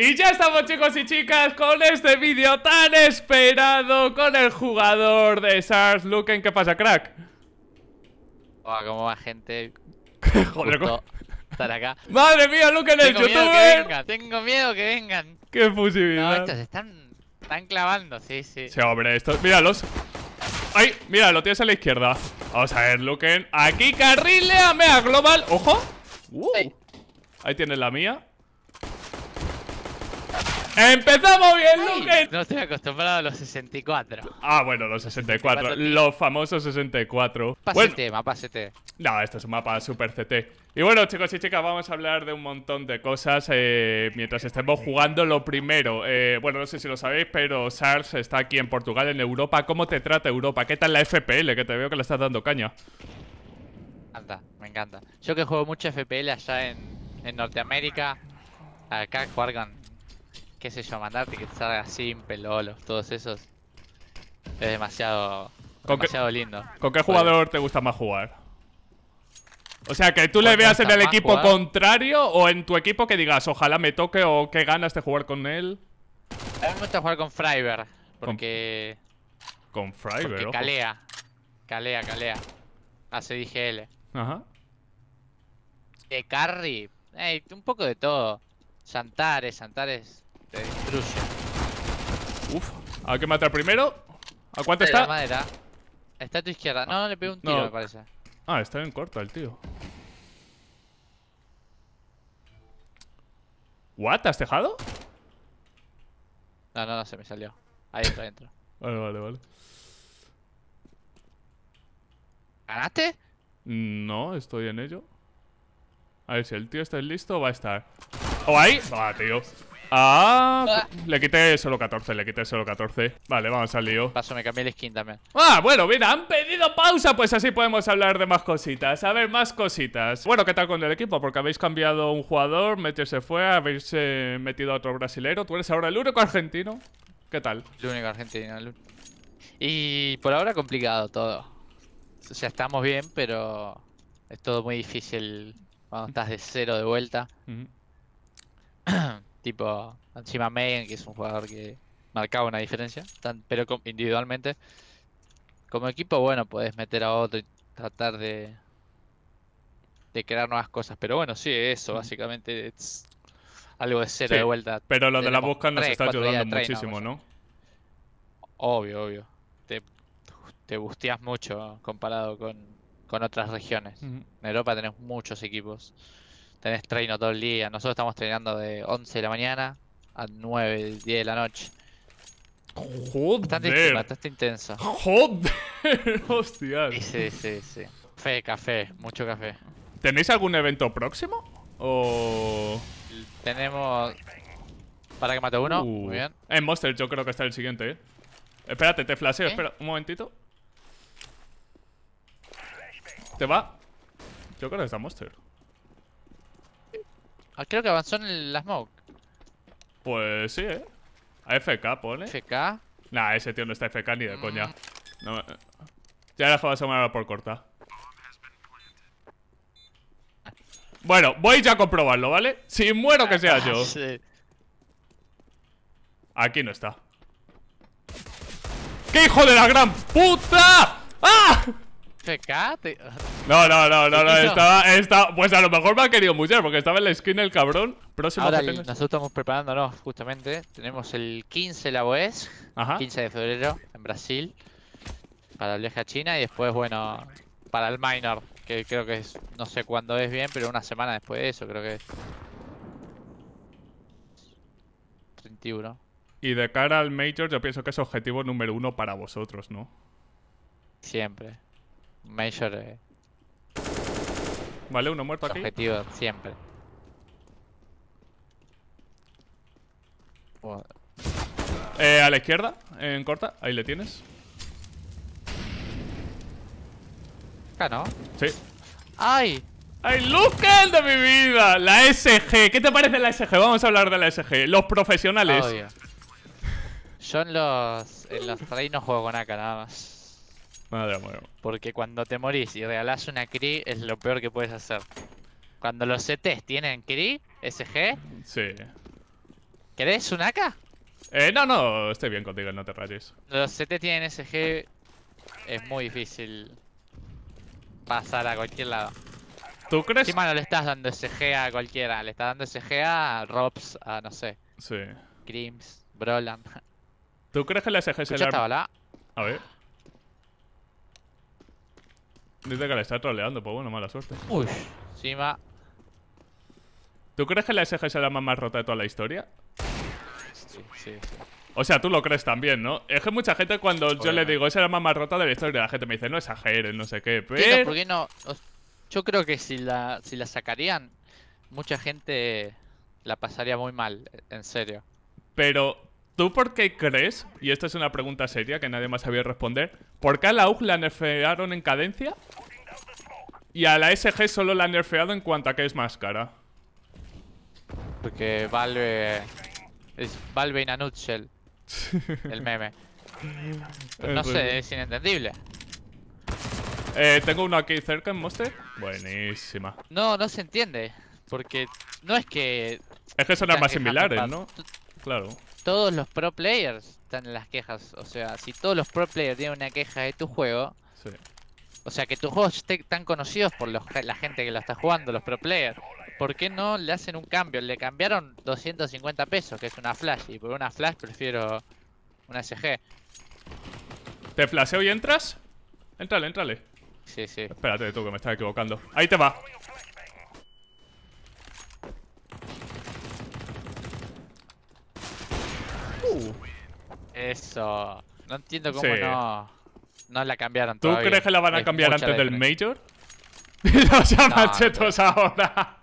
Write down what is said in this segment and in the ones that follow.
Y ya estamos chicos y chicas con este vídeo tan esperado con el jugador de SARS Luken, ¿qué pasa crack? cómo va gente Joder, Madre mía, Luken el youtuber Tengo miedo que vengan Qué fusibilidad estos están, están clavando, sí, sí Sí, hombre, estos, míralos Ay, mira, lo tienes a la izquierda Vamos a ver, Luken Aquí carrileame a Global, ojo uh, Ahí tienes la mía ¡Empezamos bien, Luke! Eh, no estoy acostumbrado a los 64. Ah, bueno, los 64. los famosos 64. pásete mapa, mapa No, esto es un mapa super CT. Y bueno, chicos y chicas, vamos a hablar de un montón de cosas eh, mientras estemos jugando. Lo primero, eh, bueno, no sé si lo sabéis, pero SARS está aquí en Portugal, en Europa. ¿Cómo te trata Europa? ¿Qué tal la FPL? Que te veo que le estás dando caña. encanta, me encanta. Yo que juego mucho FPL allá en, Norteamérica, acá juegan qué sé yo, mandarte que te salga Simple, Lolos, todos esos. Es demasiado, demasiado lindo. ¿Con qué jugador te gusta más jugar? O sea, que tú le pues veas en el equipo contrario o en tu equipo que digas, ojalá me toque o qué ganas de jugar con él. A mí me gusta jugar con Fryber, porque... Con, con Porque calea, calea, calea. Hace DGL. Ajá. De carry, un poco de todo. Santares, Santares de intruso. Uf, hay que matar primero. ¿A cuánto está? Está a tu izquierda. No, le pego un tiro, me parece. Ah, está bien corto el tío. ¿What? ¿Has dejado? No, no, no, se me salió. Ahí está dentro. vale, vale, vale. ¿Ganaste? No, estoy en ello. A ver si el tío está listo, va a estar. ¿O ¡Oh, ahí? Va, tío. Ah, ah, le quité solo 14, le quité solo 14 Vale, vamos al lío Paso, me cambié el skin también Ah, bueno, mira, han pedido pausa Pues así podemos hablar de más cositas A ver, más cositas Bueno, ¿qué tal con el equipo? Porque habéis cambiado un jugador Meteor se fue, habéis eh, metido a otro brasilero Tú eres ahora el único argentino ¿Qué tal? El único argentino, Y por ahora complicado todo O sea, estamos bien, pero es todo muy difícil cuando estás de cero de vuelta Tipo, encima Megan, que es un jugador que marcaba una diferencia, tan, pero individualmente. Como equipo, bueno, puedes meter a otro y tratar de, de crear nuevas cosas. Pero bueno, sí, eso, básicamente es algo de cero de vuelta. Pero lo de la busca nos está ayudando muchísimo, ¿no? Obvio, obvio. Te, te busteas mucho comparado con, otras regiones. En Europa tenemos muchos equipos tenés treino todo el día. Nosotros estamos treinando de 11 de la mañana a 9, 10 de la noche. Joder. Bastante, bastante intenso. Joder, hostia. Sí, sí, sí. Fe, café, mucho café. ¿Tenéis algún evento próximo? O. Tenemos. Para que mate uno. Uh. Muy bien. En eh, Monster, yo creo que está el siguiente, eh. Espérate, te flasheo, espera, un momentito. ¿Te va? Yo creo que está Monster. Ah, creo que avanzó en el, la smoke. Pues sí, eh. FK pone. ¿FK? Nah, ese tío no está FK ni de mm. coña. Eh. Ya la jugada me por corta. Bueno, voy ya a comprobarlo, ¿vale? Si muero que sea yo. Aquí no está. ¡Qué hijo de la gran puta! ¡Ah! No, no, no, no, no estaba, estaba, Pues a lo mejor me ha querido mucho porque estaba en la skin el cabrón. Próximo Ahora este. nosotros estamos preparándonos justamente. Tenemos el 15 la Oes 15 de febrero en Brasil, para el viaje a China y después, bueno, para el Minor, que creo que es, no sé cuándo es bien, pero una semana después de eso creo que es. 31. Y de cara al Major, yo pienso que es objetivo número uno para vosotros, ¿no? Siempre. Major. Eh, vale, uno muerto aquí. Objetivo siempre. Eh, a la izquierda, en corta, ahí le tienes. Acá no. Sí. ¡Ay! ¡Ay, Luzcal de mi vida! La SG. ¿Qué te parece la SG? Vamos a hablar de la SG. Los profesionales. Son los, en los no juego con AK nada más. Madre mía. Porque cuando te morís y regalás una Cree es lo peor que puedes hacer. Cuando los CTs e tienen Cree, SG. Sí. ¿Querés un AK? Eh, no, no, estoy bien contigo, no te rayes. Los CTs e tienen SG. Es muy difícil pasar a cualquier lado. ¿Tú crees? Encima no le estás dando SG a cualquiera, le estás dando SG a Robs, a no sé. Sí. Grims, Broland. ¿Tú crees que la SG es el arma? A ver. Dice que la está troleando, pues bueno, mala suerte. Uy, va ¿Tú crees que la SG es la más, rota de toda la historia? Sí, sí, O sea, tú lo crees también, ¿no? Es que mucha gente cuando yo le digo esa es la más, rota de la historia, la gente me dice, no exageres, no sé qué, pero... Yo creo que si si la sacarían, mucha gente la pasaría muy mal, en serio. Pero, ¿Tú por qué crees, y esta es una pregunta seria que nadie más sabía responder, ¿por qué a la UG la nerfearon en cadencia y a la SG solo la han nerfeado en cuanto a que es más cara? Porque Valve... Es Valve in a nutshell. el meme. Pues eh, no pues sé, es inentendible. Eh, tengo uno aquí cerca en Monster. Buenísima. No, no se entiende. Porque no es que... Es que son armas similares, ¿no? Claro todos los pro players están en las quejas. O sea, si todos los pro players tienen una queja de tu juego, o sea, que tus juegos estén tan conocidos por la gente que lo está jugando, los pro players, ¿por qué no le hacen un cambio? Le cambiaron 250 pesos, que es una flash, y por una flash prefiero una SG ¿Te flasheo y entras? Entrale, entrale. Sí, sí. Espérate tú que me estás equivocando. Ahí te va. Uh. Eso. No entiendo cómo no, no la cambiaron ¿Tú todavía. ¿Tú crees que la van a cambiar antes del Major? Los no, ahora.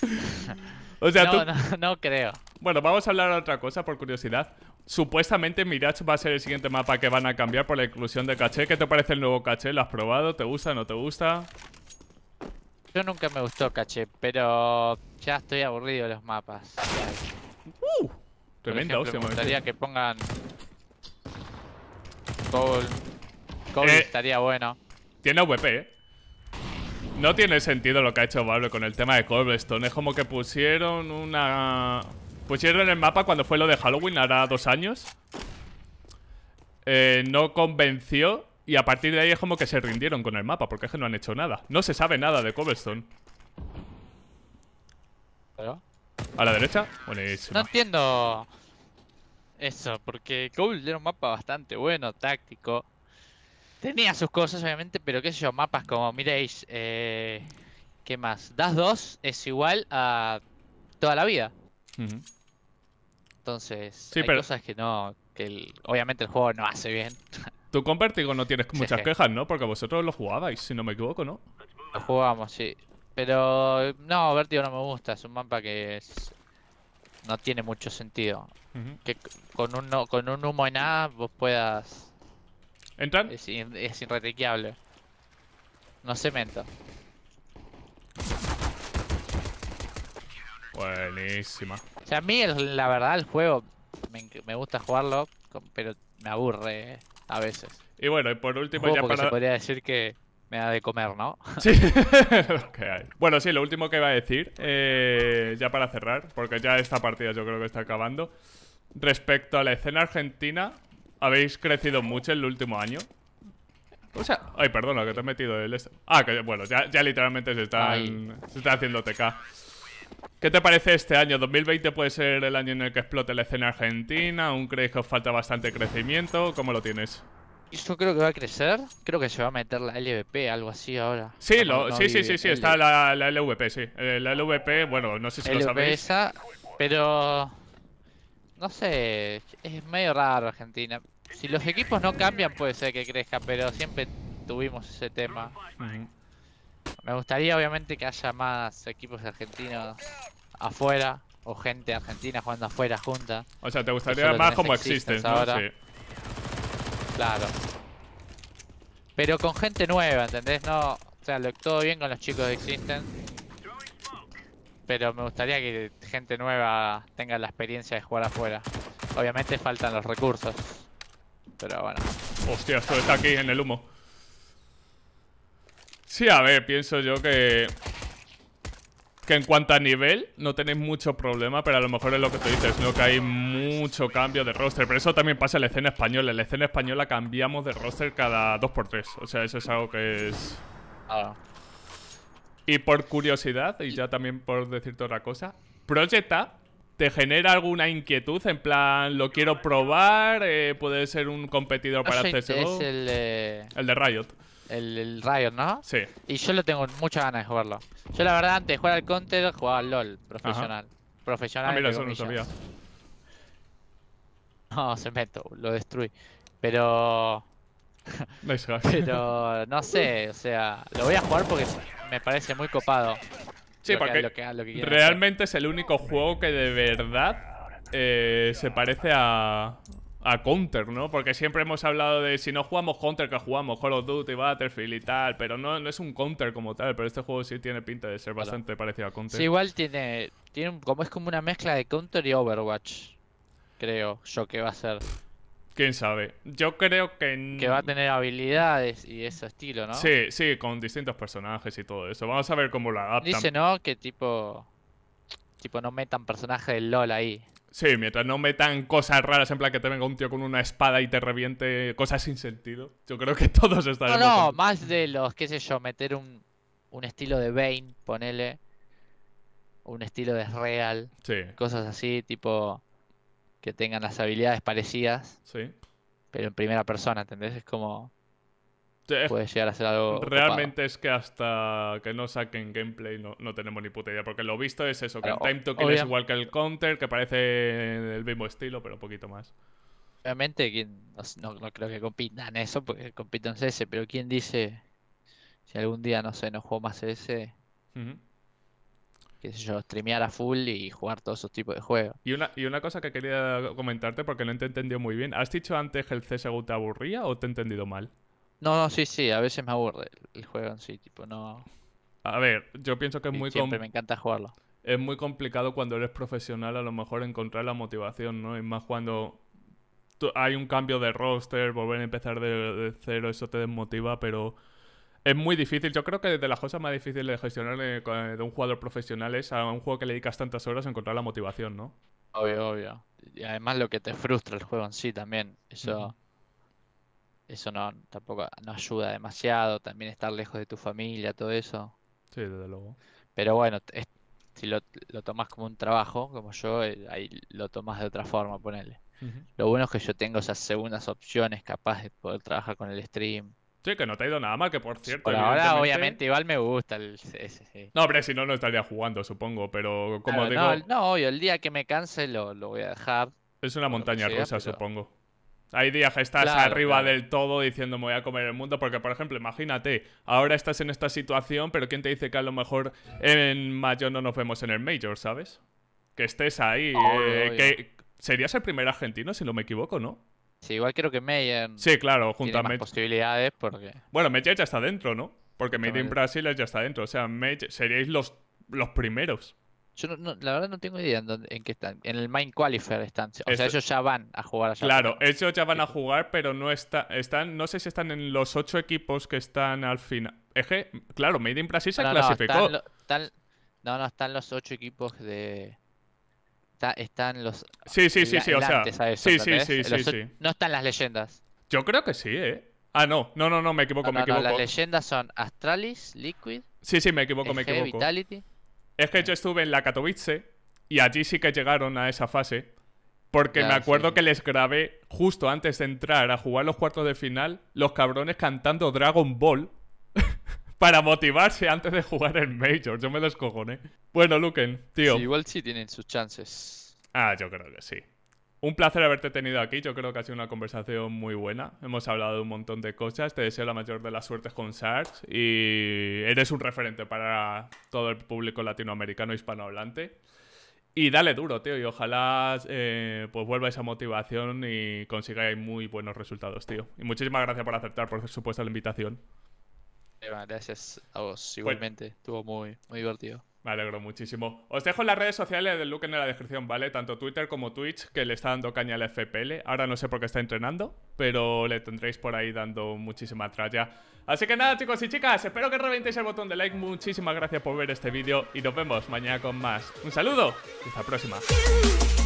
no, no, creo. Bueno, vamos a hablar de otra cosa por curiosidad. Supuestamente Mirage va a ser el siguiente mapa que van a cambiar por la inclusión de caché. ¿Qué te parece el nuevo caché? ¿Lo has probado? ¿Te gusta? ¿No te gusta? Yo nunca me gustó caché, pero ya estoy aburrido de los mapas. ¡Uh! Tremenda hostia, me gustaría que pongan. Cole. Eh. estaría bueno. Tiene VP, eh. No tiene sentido lo que ha hecho Valve con el tema de Cobblestone. Es como que pusieron una. Pusieron el mapa cuando fue lo de Halloween, hará dos años. Eh, no convenció. Y a partir de ahí es como que se rindieron con el mapa, porque es que no han hecho nada. No se sabe nada de Cobblestone. ¿Pero? ¿A la derecha? No entiendo eso, porque Cold era un mapa bastante bueno, táctico. Tenía sus cosas, obviamente, pero qué sé yo, mapas como, miréis, eh, ¿qué más? Das 2 es igual a toda la vida. Entonces, sí, hay pero... cosas que no, que el, obviamente el juego no hace bien. Tú con Vertigo no tienes muchas quejas, ¿no? Porque vosotros lo jugabais, si no me equivoco, ¿no? Lo jugábamos, sí. Pero no, Vertigo no me gusta, es un mapa que no tiene mucho sentido. Que con un, con un humo en nada, vos puedas... ¿Entran? Es, irretequeable. No cemento. Buenísima. O sea, a mí la verdad el juego me, gusta jugarlo, pero me aburre eh, a veces. Y bueno, y por último ya para... se podría decir que me da de comer, ¿no? Sí, Bueno, sí, lo último que iba a decir, eh, ya para cerrar, porque ya esta partida yo creo que está acabando. Respecto a la escena argentina, habéis crecido mucho en el último año. O sea, ay, perdona, que te he metido el este. Ah, que bueno, ya, literalmente se están, se está haciendo TK. ¿Qué te parece este año? ¿2020 puede ser el año en el que explote la escena argentina? ¿Aún creéis que os falta bastante crecimiento? ¿Cómo lo tienes? Yo creo que va a crecer. Creo que se va a meter la LVP, algo así ahora. Sí, sí, sí, sí, está la, LVP, sí. Eh, la LVP, bueno, no sé si lo sabéis. Esa, pero... No sé, es medio raro Argentina. Si los equipos no cambian puede ser que crezca, pero siempre tuvimos ese tema. Me gustaría obviamente que haya más equipos argentinos afuera o gente argentina jugando afuera juntas. O sea, te gustaría más como existen, ahora. Claro. Pero con gente nueva, ¿entendés? No, o sea, todo bien con los chicos de Existence. Pero me gustaría que gente nueva tenga la experiencia de jugar afuera. Obviamente faltan los recursos. Pero bueno. Hostia, esto está aquí en el humo. Sí, a ver, pienso yo que que en cuanto a nivel no tenéis mucho problema, pero a lo mejor es lo que te dices, ¿no? Que hay mucho cambio de roster. Pero eso también pasa en la escena española. En la escena española cambiamos de roster cada 2x3. O sea, eso es algo que es... Ah. Y por curiosidad, y ya también por decirte otra cosa, Project te genera alguna inquietud, en plan, lo quiero probar, eh, puede ser un competidor para ah, CSGO. Es el, eh, el de Riot el, ¿no? Sí. Y yo lo tengo muchas ganas de jugarlo. Yo la verdad antes de jugar al Counter jugaba al LOL, profesional. Profesional. mira, eso no sabía. No, se meto, lo destruí. Pero... Pero no sé, o sea, lo voy a jugar porque me parece muy copado. Sí, porque lo que, realmente es el único juego que de verdad eh, se parece a, a Counter, ¿no? Porque siempre hemos hablado de si no jugamos Counter, que jugamos Call of Duty, Battlefield y tal, pero no, no es un Counter como tal, pero este juego sí tiene pinta de ser bastante parecido a Counter. Sí, igual tiene, tiene como es como una mezcla de Counter y Overwatch, creo yo que va a ser. Quién sabe. Yo creo que. Que va a tener habilidades y ese estilo, ¿no? Sí, sí, con distintos personajes y todo eso. Vamos a ver cómo lo adaptan. Dice, ¿no? Que tipo. Tipo, no metan personajes de LOL ahí. Sí, mientras no metan cosas raras en plan que te venga un tío con una espada y te reviente cosas sin sentido. Yo creo que todos están... No, no, más de los, qué sé yo, meter un, un estilo de Bane, ponele. Un estilo de Real. Cosas así, tipo... Que tengan las habilidades parecidas. Pero en primera persona, ¿entendés? Es como... Eh, realmente es que hasta que no saquen gameplay no, tenemos ni puta idea. Porque lo visto es eso: que el Time to Kill es igual que el Counter, que parece el mismo estilo, pero poquito más. Realmente no, no, creo que compitan eso, porque compitan CS, pero ¿quién dice si algún día, no sé, no juego más CS? Que yo, streamear a full y jugar todos esos tipos de juegos. Y una, y una cosa que quería comentarte porque no te entendió muy bien. ¿Has dicho antes que el CSGO te aburría o te he entendido mal? No, no, sí, sí, a veces me aburre el juego en sí, tipo, no. A ver, yo pienso que es muy me encanta jugarlo. Es muy complicado cuando eres profesional a lo mejor encontrar la motivación, ¿no? Es más cuando hay un cambio de roster, volver a empezar de, cero, eso te desmotiva, pero es muy difícil. Yo creo que de las cosas más difíciles de gestionar de, un jugador profesional es a un juego que le dedicas tantas horas a encontrar la motivación, ¿no? Obvio, obvio. Y además lo que te frustra el juego en sí también. Eso eso no tampoco no ayuda demasiado. También estar lejos de tu familia, todo eso. Sí, desde luego. Pero bueno, si lo, lo tomas como un trabajo, como yo, eh, ahí lo tomas de otra forma, ponele. Lo bueno es que yo tengo esas segundas opciones capaz de poder trabajar con el stream. Sí, que no te ha ido nada mal, que por cierto. ahora, obviamente, igual me gusta el No, pero si no, no estaría jugando, supongo. Pero como digo. No, no, obvio, el día que me canse lo, lo voy a dejar. Es una montaña rusa, supongo. Hay días que estás arriba del todo diciendo me voy a comer el mundo, porque por ejemplo, imagínate, ahora estás en esta situación, pero ¿quién te dice que a lo mejor en mayo no nos vemos en el Major, ¿sabes? Que estés ahí, eh, que serías el primer argentino, si no me equivoco, ¿no? Sí, igual creo que Meyer. Sí, claro, juntamente más posibilidades porque. Bueno, Meyer ya está dentro, ¿no? Porque Made in Brasil ya está dentro. O sea, Meyer, seríais los, los primeros. Yo la verdad no tengo idea en, dónde, qué están. En el Main Qualifier están. O sea, ellos ya van a jugar. claro, ellos ya van a jugar, pero no está, están. No sé si están en los ocho equipos que están al final. eje claro, Made in Brasil se clasificó. No, están, no, están los ocho equipos de. están los. Sí, sí, sí, sí. O sea. sí, sí, sí, No están las leyendas. Yo creo que sí, ¿eh? Ah, no, no, no, no, me equivoco, me equivoco. las leyendas son Astralis, Liquid. Sí, sí, me equivoco, me equivoco. Vitality. Es que yo estuve en la Katowice y allí sí que llegaron a esa fase. Porque me acuerdo que les grabé justo antes de entrar a jugar los cuartos de final, los cabrones cantando Dragon Ball para motivarse antes de jugar el Major. Yo me los Bueno, Luquen, tío. Sí, igual sí tienen sus chances. Ah, yo creo que sí. Un placer haberte tenido aquí, yo creo que ha sido una conversación muy buena, hemos hablado de un montón de cosas, te deseo la mayor de las suertes con SARS y eres un referente para todo el público latinoamericano hispanohablante. Y dale duro, tío, y ojalá eh, pues vuelva esa motivación y consigáis muy buenos resultados, tío. Y muchísimas gracias por aceptar, por supuesto, la invitación. Gracias a vos, pues igualmente. Estuvo muy, muy divertido. Me alegro muchísimo. Os dejo las redes sociales del Luke en la descripción, ¿vale? Tanto Twitter como Twitch, que le está dando caña al FPL. Ahora no sé por qué está entrenando, pero le tendréis por ahí dando muchísima tralla. Así que nada, chicos y chicas, espero que reventéis el botón de like. Muchísimas gracias por ver este vídeo y nos vemos mañana con más. Un saludo y hasta la próxima.